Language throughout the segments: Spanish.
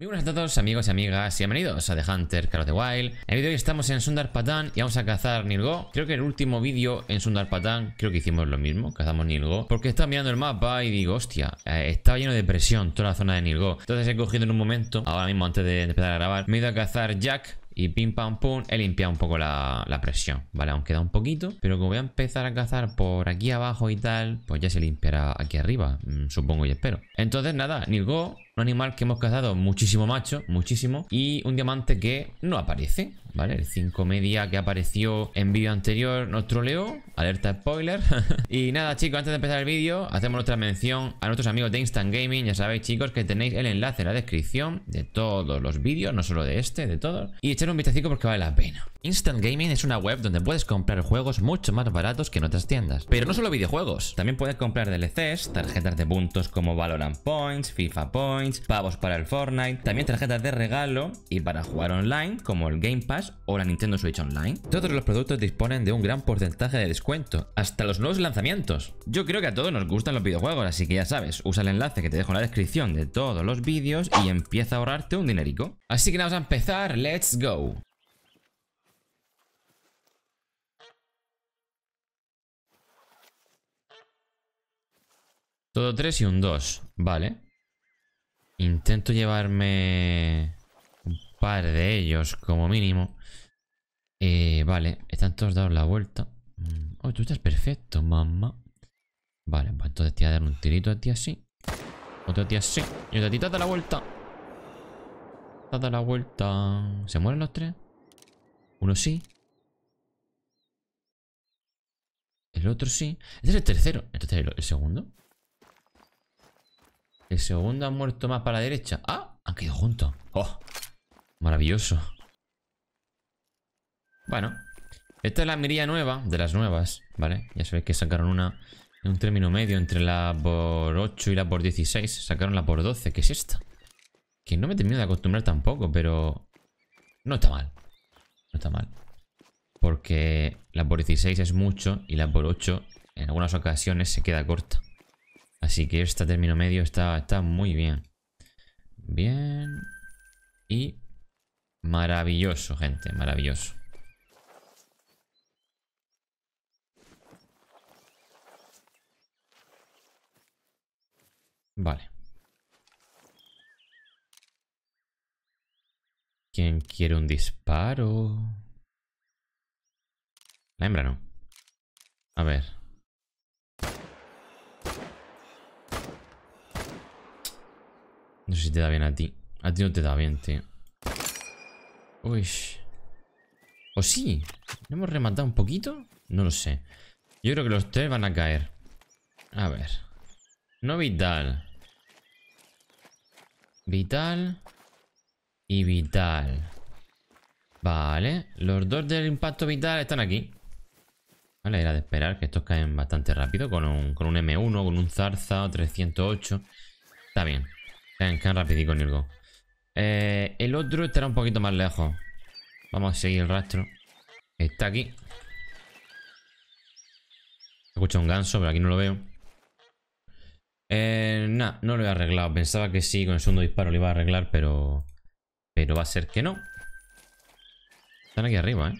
Muy buenas a todos amigos y amigas y bienvenidos a The Hunter Carlos de Wild En el vídeo de hoy estamos en Sundar Patan y vamos a cazar Nilgo Creo que el último vídeo en Sundar Patan creo que hicimos lo mismo, cazamos Nilgo Porque estaba mirando el mapa y digo, hostia, eh, estaba lleno de presión toda la zona de Nilgo Entonces he cogido en un momento, ahora mismo antes de empezar a grabar Me he ido a cazar Jack y pim pam pum he limpiado un poco la, presión, ¿vale? Aún queda un poquito, pero como voy a empezar a cazar por aquí abajo y tal, pues ya se limpiará aquí arriba, mm, supongo y espero. Entonces nada, Nilgo un animal que hemos cazado muchísimo macho, muchísimo. Y un diamante que no aparece. ¿vale? El 5 media que apareció en vídeo anterior nuestro leo alerta spoiler. y nada chicos, antes de empezar el vídeo, hacemos otra mención a nuestros amigos de Instant Gaming. Ya sabéis chicos que tenéis el enlace en la descripción de todos los vídeos, no solo de este, de todos. Y echar un vistazo porque vale la pena. Instant Gaming es una web donde puedes comprar juegos mucho más baratos que en otras tiendas. Pero no solo videojuegos, también puedes comprar DLCs, tarjetas de puntos como Valorant Points, FIFA Points, pavos para el Fortnite, también tarjetas de regalo y para jugar online como el Game Pass o la Nintendo Switch Online. Todos los productos disponen de un gran porcentaje de descuento, hasta los nuevos lanzamientos. Yo creo que a todos nos gustan los videojuegos, así que ya sabes, usa el enlace que te dejo en la descripción de todos los vídeos y empieza a ahorrarte un dinerico. Así que vamos a empezar, let's go. Todo 3 y un 2, vale. Intento llevarme par de ellos, como mínimo. Eh, vale, están todos dados la vuelta. Mm. Oh, tú estás perfecto, mamá. Vale, pues entonces te voy a dar un tirito a ti así. Otro a ti así. Y otro a ti, la vuelta. da la vuelta. ¿Se mueren los tres? Uno sí. El otro sí. Este es el tercero. Entonces, ¿el segundo? El segundo ha muerto más para la derecha. ¡Ah! Han quedado juntos. ¡Oh! Maravilloso. Bueno. Esta es la mirilla nueva, de las nuevas, ¿vale? Ya sabéis que sacaron una en un término medio entre la por 8 y la por 16. Sacaron la por 12, que es esta. Que no me termino de acostumbrar tampoco, pero... No está mal. No está mal. Porque la por 16 es mucho y la por 8 en algunas ocasiones se queda corta. Así que este término medio está, está muy bien. Bien. Y Maravilloso, gente, maravilloso. Vale. ¿Quién quiere un disparo? La hembra no. A ver. No sé si te da bien a ti. A ti no te da bien, tío. Uy. ¿O sí? ¿No hemos rematado un poquito? No lo sé. Yo creo que los tres van a caer. A ver. No vital. Vital. Y vital. Vale. Los dos del impacto vital están aquí. Vale, era de esperar que estos caen bastante rápido con un, M1, con un Zarza 308. Está bien. Caen, caen rápido con el eh, el otro estará un poquito más lejos. Vamos a seguir el rastro. Está aquí. Escucha un ganso, pero aquí no lo veo. Eh, nah, no lo he arreglado. Pensaba que sí, con el segundo disparo lo iba a arreglar, pero... Pero va a ser que no. Están aquí arriba, ¿eh?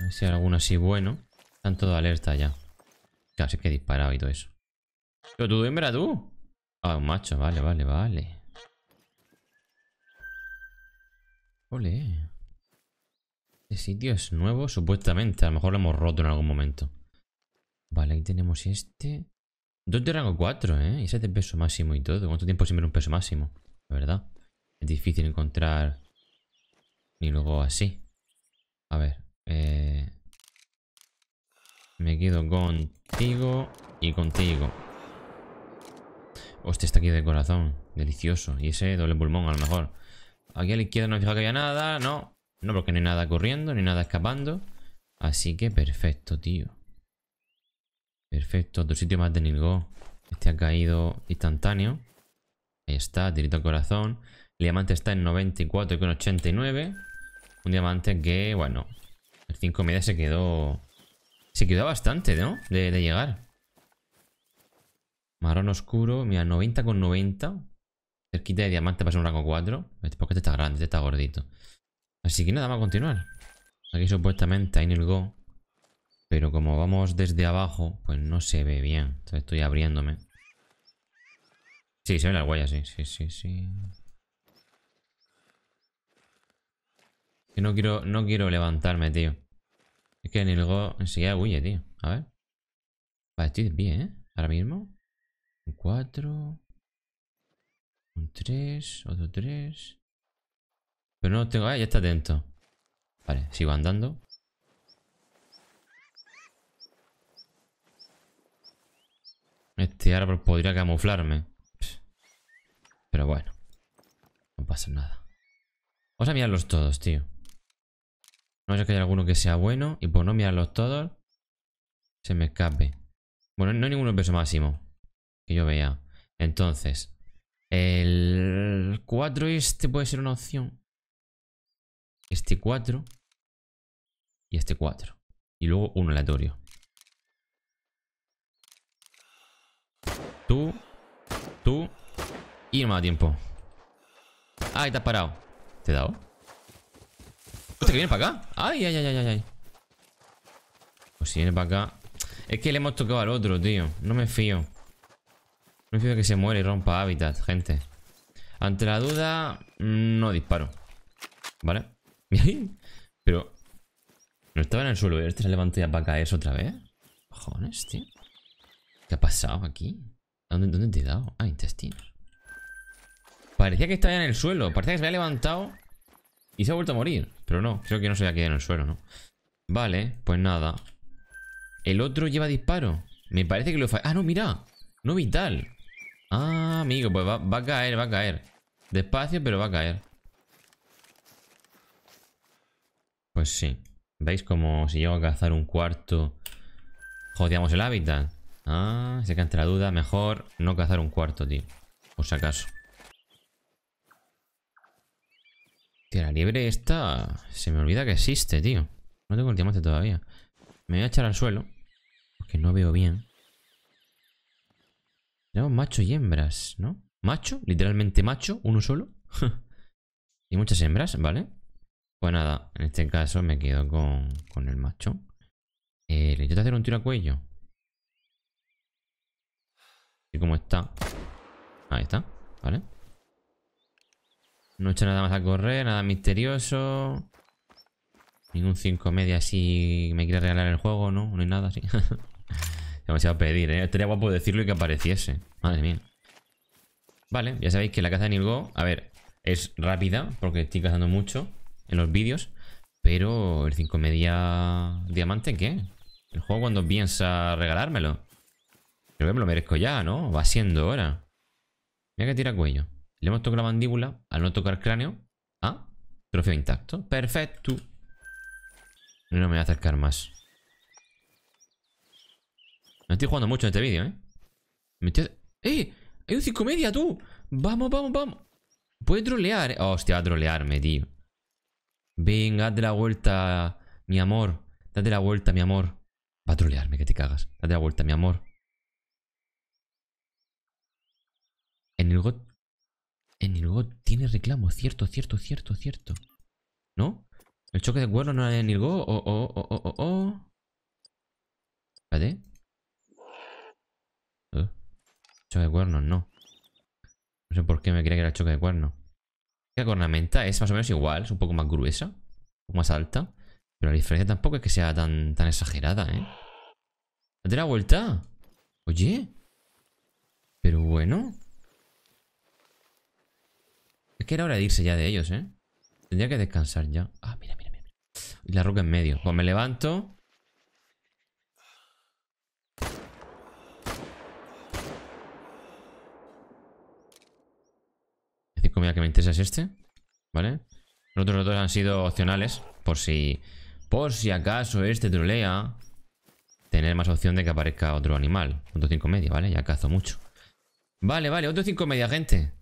A ver si hay alguno así bueno. Están todos alerta ya. Casi que he disparado y todo eso. Pero tú, verdad tú. Ah, un macho, vale, vale, vale. Ole. Este sitio es nuevo, supuestamente. A lo mejor lo hemos roto en algún momento. Vale, aquí tenemos este. Dos de rango 4, ¿eh? Y ese de peso máximo y todo. ¿Cuánto tiempo siempre un peso máximo? La verdad. Es difícil encontrar... Ni luego así. A ver. Eh, me quedo contigo y contigo. Hostia, está aquí de corazón. Delicioso. Y ese doble pulmón, a lo mejor. Aquí a la izquierda no he que había nada. No. No, porque no hay nada corriendo, ni nada escapando. Así que perfecto, tío. Perfecto. Otro sitio más de Nilgo. Este ha caído instantáneo. Ahí está, tirito al corazón. El diamante está en 94 con 89. Un diamante que, bueno, el 5 media se quedó... Se quedó bastante, ¿no? de llegar. Marrón oscuro. Mira, 90 con 90. Cerquita de diamante para ser un rango 4. Este porque este está grande, este está gordito. Así que nada, vamos a continuar. Aquí supuestamente hay Nilgo. Pero como vamos desde abajo, pues no se ve bien. Entonces estoy abriéndome. Sí, se ve la huella sí, sí, sí, sí. no quiero, no quiero levantarme, tío. Es que Nilgo enseguida huye, tío. A ver. Vale, estoy bien, ¿eh? Ahora mismo. Un 4. Un 3. Otro 3. Pero no tengo... Ah, ya está atento. Vale, sigo andando. Este árbol podría camuflarme. Pero bueno. No pasa nada. Vamos a mirarlos todos, tío. No sé que haya alguno que sea bueno. Y por no mirarlos todos, se me escape. Bueno, no hay ninguno peso máximo que yo veía. Entonces, el 4 este puede ser una opción. Este 4 y este 4. Y luego un aleatorio. Tú, tú y no me da tiempo. Ahí te has parado. ¿Te he dado? Hostia, que viene para acá. Ay, ay, ay, ay, ay. Pues si viene para acá. Es que le hemos tocado al otro, tío. No me fío. No fío que se muere y rompa hábitat, gente. Ante la duda, mm, no disparo. ¿Vale? Pero... No estaba en el suelo. Este se levantó ya para caerse otra vez. ¿Qué ha pasado aquí? ¿Dónde, dónde te he dado? Ah, intestinos. Parecía que estaba en el suelo. Parecía que se había levantado y se ha vuelto a morir. Pero no, creo que no se había quedado en el suelo, ¿no? Vale, pues nada. El otro lleva disparo. Me parece que lo he fallado. Ah, no, mira. No vital. Ah, amigo, pues va, a caer, va a caer. Despacio, pero va a caer. Pues sí. ¿Veis como si llego a cazar un cuarto jodíamos el hábitat? Ah, se que la duda, mejor no cazar un cuarto, tío. Por si acaso. Tío, la liebre esta se me olvida que existe, tío. No tengo el diamante todavía. Me voy a echar al suelo. Porque no veo bien. Tenemos macho y hembras, ¿no? Macho, literalmente macho, uno solo. y muchas hembras, ¿vale? Pues nada, en este caso me quedo con, el macho. Eh, Le intento hacer un tiro a cuello. Y cómo está. Ahí está, ¿vale? No he hecho nada más a correr, nada misterioso. Ningún 5 media así me quiere regalar el juego, ¿no? No hay nada así. me a pedir, ¿eh? Estaría guapo decirlo y que apareciese. Madre mía. Vale, ya sabéis que la caza de Nilgo, a ver, es rápida porque estoy cazando mucho en los vídeos. Pero el 5 media diamante, ¿qué? El juego cuando piensa regalármelo. pero me lo merezco ya, ¿no? Va siendo hora. Mira que tira cuello. Le hemos tocado la mandíbula al no tocar cráneo. Ah, trofeo intacto. Perfecto. No me voy a acercar más. No estoy jugando mucho en este vídeo, ¿eh? Me ¡Eh! ¡Hay un 5 tú! ¡Vamos, vamos, vamos! Puedes trolear. Oh, eh. hostia, va a trolearme, tío. Venga, date la vuelta, mi amor. Date la vuelta, mi amor. Va a trolearme, que te cagas. Date la vuelta, mi amor. En el got. En el got tiene reclamo. Cierto, cierto, cierto, cierto. ¿No? ¿El choque de cuerno no es en el got? Oh, oh, oh, oh, oh, oh. Espérate. ¿Eh? Choque de cuernos, no. No sé por qué me creía que era choque de cuernos. La cornamenta es más o menos igual, es un poco más gruesa, un poco más alta. Pero la diferencia tampoco es que sea tan, tan exagerada, ¿eh? ¡Date la vuelta! Oye. Pero bueno. Es que era hora de irse ya de ellos, ¿eh? Tendría que descansar ya. Ah, mira, mira, mira. Y la roca en medio. Pues me levanto. comida que me interesa es este. ¿Vale? Los otros dos han sido opcionales. Por si. Por si acaso este trolea. Tener más opción de que aparezca otro animal. Otro 5 media, ¿vale? Ya cazo mucho. Vale, vale, otro 5 media, gente.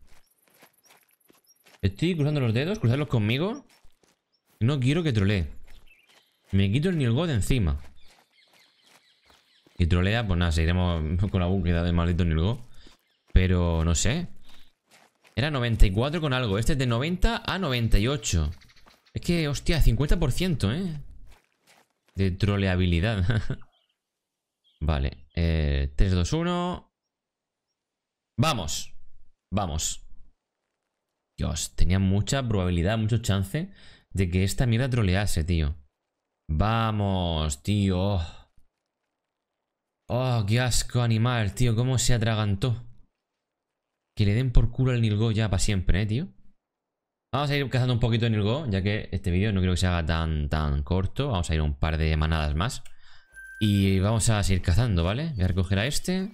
Estoy cruzando los dedos, cruzarlos conmigo. No quiero que trolee. Me quito el de encima. Y trolea, pues nada, seguiremos con la búsqueda del maldito Nilgo Pero no sé. Era 94 con algo. Este es de 90 a 98. Es que, hostia, 50%, ¿eh? De troleabilidad. vale. 3, 2, 1. Vamos. Vamos. Dios, tenía mucha probabilidad, mucho chance de que esta mierda trolease, tío. Vamos, tío. Oh, oh qué asco animal, tío. ¿Cómo se atragantó? Que le den por culo al Nilgo ya para siempre, eh, tío. Vamos a ir cazando un poquito de Nilgo, ya que este vídeo no creo que se haga tan, tan corto. Vamos a ir un par de manadas más. Y vamos a seguir cazando, ¿vale? Voy a recoger a este.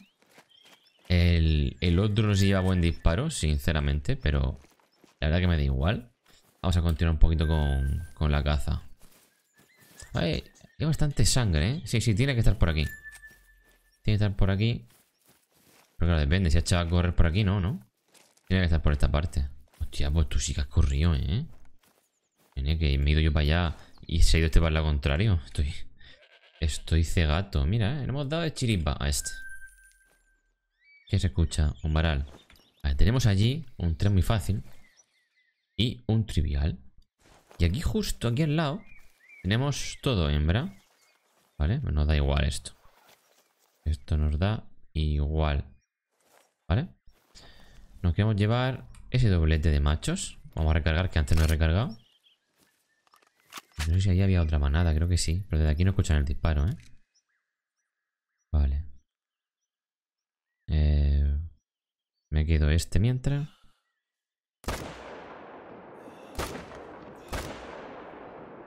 El, otro nos lleva buen disparo, sinceramente, pero la verdad que me da igual. Vamos a continuar un poquito con, con la caza. hay bastante sangre, ¿eh? Sí, sí, tiene que estar por aquí. Tiene que estar por aquí claro, depende. Si ha echado a correr por aquí, no, ¿no? Tiene que estar por esta parte. Hostia, pues tú sí que has corrido, ¿eh? Tiene que me he ido yo para allá y se ha ido este para el lado contrario. Estoy... Estoy cegato. Mira, ¿eh? Le hemos dado de chiripa a este. ¿Qué se escucha? Un varal. tenemos allí un tren muy fácil. Y un trivial. Y aquí justo, aquí al lado, tenemos todo hembra. ¿Vale? Pues nos da igual esto. Esto nos da igual. ¿Vale? Nos queremos llevar ese doblete de machos. Vamos a recargar, que antes no he recargado. No sé si ahí había otra manada, creo que sí. Pero desde aquí no escuchan el disparo, ¿eh? Vale. Eh, me quedo este mientras.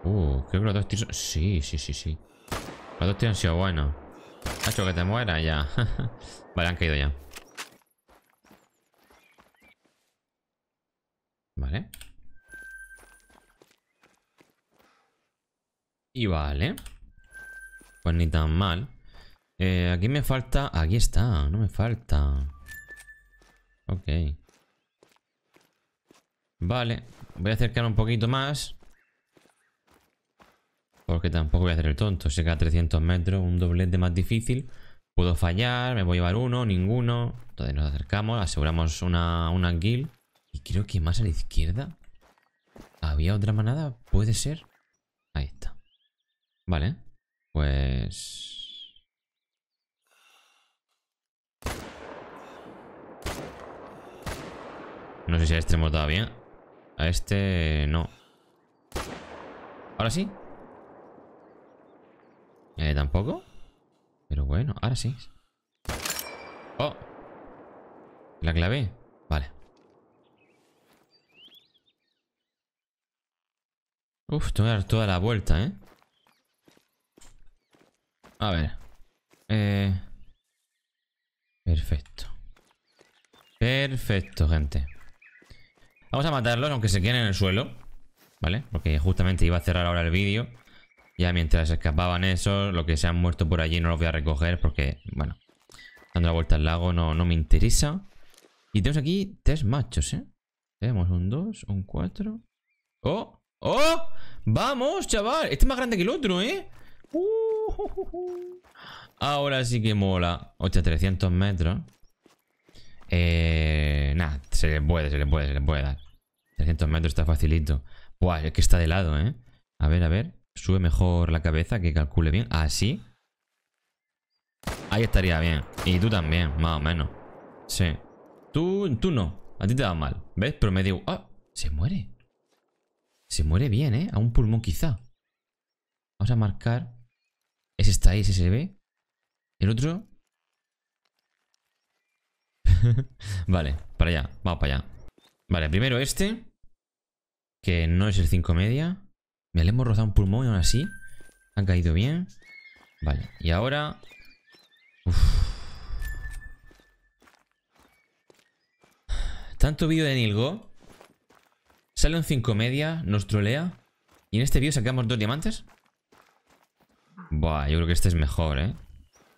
Uh, creo que los dos tiros... Sí, sí, sí, sí. Los dos tiros han sido buenos. hecho que te muera ya. vale, han caído ya. Y vale. Pues ni tan mal. Eh, aquí me falta... Aquí está, no me falta. Ok. Vale, voy a acercar un poquito más. Porque tampoco voy a hacer el tonto. Se queda 300 metros, un doblete más difícil. Puedo fallar, me voy a llevar uno, ninguno. Entonces nos acercamos, aseguramos una, una kill. Y creo que más a la izquierda había otra manada, puede ser. Vale, pues... No sé si a este hemos dado bien. A este no. ¿Ahora sí? Eh, tampoco. Pero bueno, ahora sí. ¡Oh! ¿La clave? Vale. Uf, tengo que dar toda la vuelta, ¿eh? A ver. Eh, perfecto. Perfecto, gente. Vamos a matarlos, aunque se queden en el suelo. ¿Vale? Porque justamente iba a cerrar ahora el vídeo. Ya mientras escapaban esos, lo que se han muerto por allí no los voy a recoger porque, bueno, dando la vuelta al lago no, me interesa. Y tenemos aquí tres machos, ¿eh? Tenemos un 2, un 4. ¡Oh! ¡Oh! ¡Vamos, chaval! Este es más grande que el otro, ¿eh? ¡Uh! Ahora sí que mola. 8, 300 metros. Eh, nada, se le puede, se le puede, se le puede dar. 300 metros está facilito. Buah, es que está de lado, ¿eh? A ver, a ver. Sube mejor la cabeza, que calcule bien. Así. Ah, Ahí estaría bien. Y tú también, más o menos. Sí. Tú, tú no. A ti te da mal. ¿Ves? Pero me digo... ¡Ah! Se muere. Se muere bien, ¿eh? A un pulmón quizá. Vamos a marcar ¿Es está ahí, ese se ve. ¿El otro? vale, para allá, vamos para allá. Vale, primero este. Que no es el 5 media. Me le hemos rozado un pulmón y aún así. Han caído bien. Vale, y ahora... Tanto vídeo de Nilgo. Sale un 5 media, nos trolea. Y en este vídeo sacamos dos diamantes. Buah, yo creo que este es mejor, ¿eh?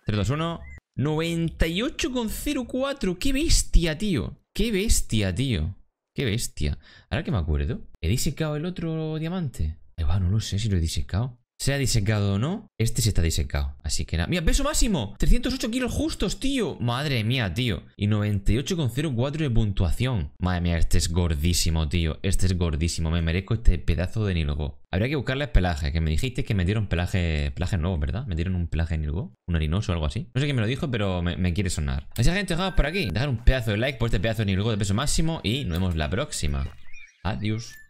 3, 2, 1. 98,04. ¡Qué bestia, tío! ¡Qué bestia, tío! ¡Qué bestia! Ahora que me acuerdo, ¿he disecado el otro diamante? Eh, no lo sé si lo he disecado. ¿Se disecado o no? Este se está disecado. Así que nada. Mira, peso máximo. 308 kilos justos, tío. Madre mía, tío. Y 98,04 de puntuación. Madre mía, este es gordísimo, tío. Este es gordísimo. Me merezco este pedazo de Nilgo. Habría que buscarle pelaje. Que me dijiste que me dieron pelaje, pelaje nuevo, ¿verdad? Me dieron un pelaje Nilgo. Un harinoso o algo así. No sé quién me lo dijo, pero me, quiere sonar. Así que, gente, dejamos por aquí. Dejar un pedazo de like por este pedazo de Nilgo de peso máximo. Y nos vemos la próxima. Adiós.